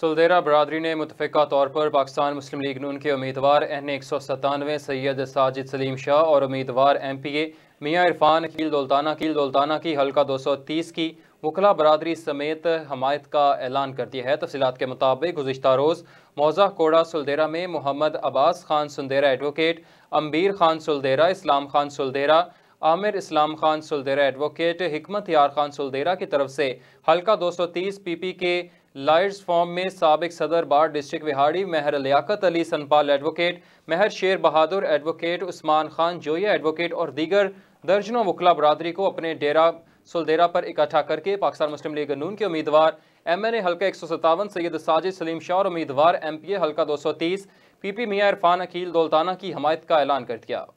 सुलदेरा बरदरी ने मुतफ़ा तौर पर पाकिस्तान मुस्लिम लीग नून के उम्मीदवार एन एक सौ सतानवे सैयद साजिद सलीम शाह और उम्मीदवार एम पी ए मियाँ इरफान कील दुल्ताना कील दुल्ताना की हल्का दो सौ तीस की वकला बरदरी समेत हमायत का ऐलान कर दिया है तफसीत के मुताबिक गुजशत रोज़ मौजा कोड़ा सुलदेरा में मोहम्मद अब्बास खान सुलदेरा एडवोकेट अम्बीर खान सुलदेरा इस्लाम खान सुलदेरा आमिर इस्लाम खान सुलदेरा एडवोकेट हमत यार खान सुलदेरा की तरफ से हल्का पी पी के लायर्स फॉर्म में सबक सदर bar district Vehari Mehar Liaquat Ali Sanpal advocate Mehar Sher Bahadur advocate Usman Khan Joya advocate और दीगर दर्जनों वकला बरदरी को अपने डेरा सुलदेरा पर इकट्ठा करके पाकिस्तान मुस्लिम लीग नून के उम्मीदवार एम एन ए हल्का एक सौ सत्तावन सैयद साजिद सलीम शाह और उम्मीदवार एम पी ए हल्का दो सौ तीस पी पी मियाँ इरफान अकील दौलताना की हमायत का ऐलान कर दिया